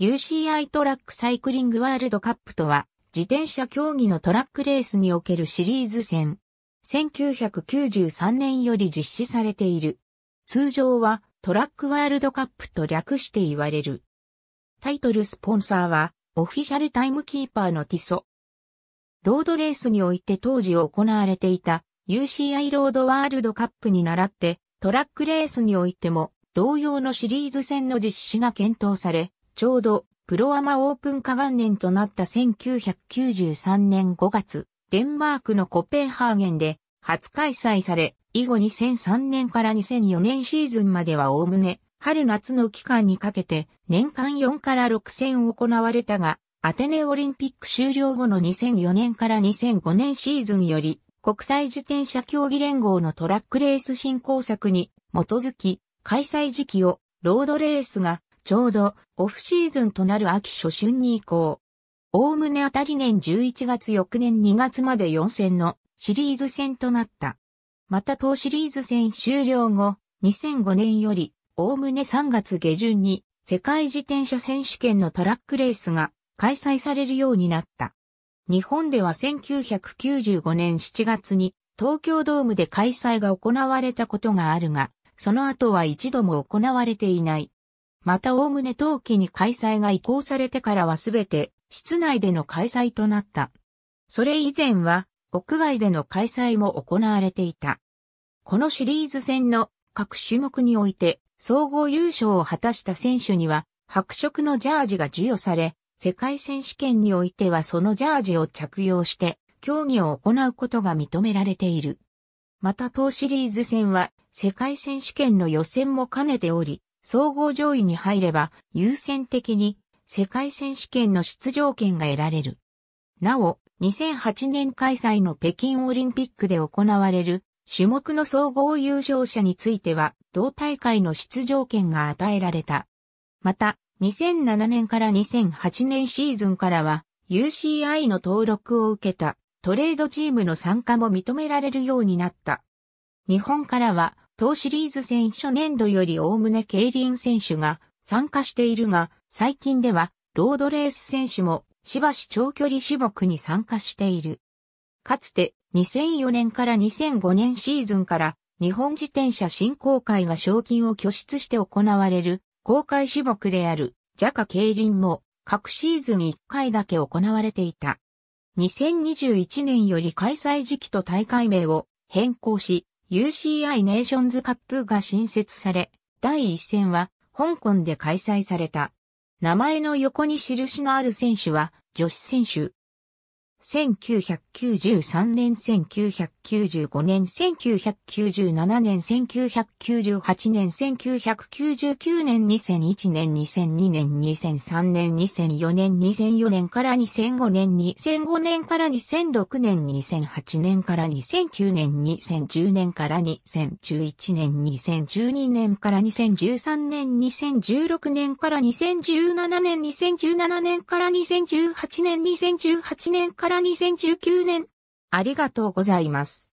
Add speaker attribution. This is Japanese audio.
Speaker 1: UCI トラックサイクリングワールドカップとは、自転車競技のトラックレースにおけるシリーズ戦。1993年より実施されている。通常はトラックワールドカップと略して言われる。タイトルスポンサーは、オフィシャルタイムキーパーのティソ。ロードレースにおいて当時行われていた UCI ロードワールドカップに倣って、トラックレースにおいても同様のシリーズ戦の実施が検討され、ちょうど、プロアマオープン化元年となった1993年5月、デンマークのコペンハーゲンで初開催され、以後2003年から2004年シーズンまではおおむね、春夏の期間にかけて年間4から6戦行われたが、アテネオリンピック終了後の2004年から2005年シーズンより、国際自転車競技連合のトラックレース振興策に基づき、開催時期をロードレースがちょうどオフシーズンとなる秋初春に移行。おおむね当たり年11月翌年2月まで4戦のシリーズ戦となった。また当シリーズ戦終了後、2005年より、おおむね3月下旬に世界自転車選手権のトラックレースが開催されるようになった。日本では1995年7月に東京ドームで開催が行われたことがあるが、その後は一度も行われていない。また概ね冬季に開催が移行されてからはすべて室内での開催となった。それ以前は屋外での開催も行われていた。このシリーズ戦の各種目において総合優勝を果たした選手には白色のジャージが授与され、世界選手権においてはそのジャージを着用して競技を行うことが認められている。また当シリーズ戦は世界選手権の予選も兼ねており、総合上位に入れば優先的に世界選手権の出場権が得られる。なお、2008年開催の北京オリンピックで行われる種目の総合優勝者については同大会の出場権が与えられた。また、2007年から2008年シーズンからは UCI の登録を受けたトレードチームの参加も認められるようになった。日本からは当シリーズ戦初年度よりおおむね競輪選手が参加しているが、最近ではロードレース選手もしばし長距離種目に参加している。かつて2004年から2005年シーズンから日本自転車振興会が賞金を拠出して行われる公開種目であるジャカ競輪も各シーズン1回だけ行われていた。2021年より開催時期と大会名を変更し、UCI ネーションズカップが新設され、第一戦は香港で開催された。名前の横に印のある選手は女子選手、1993年、1995年、1997年、1998年、1999年、2001年、2002年、2003年、2004年、2004年から2005年、2005年から2006年、2008年から2009年、2010年から2011年、2012年から2013年、2016年から2017年、2017年から2018年、2018年からから2019年。ありがとうございます。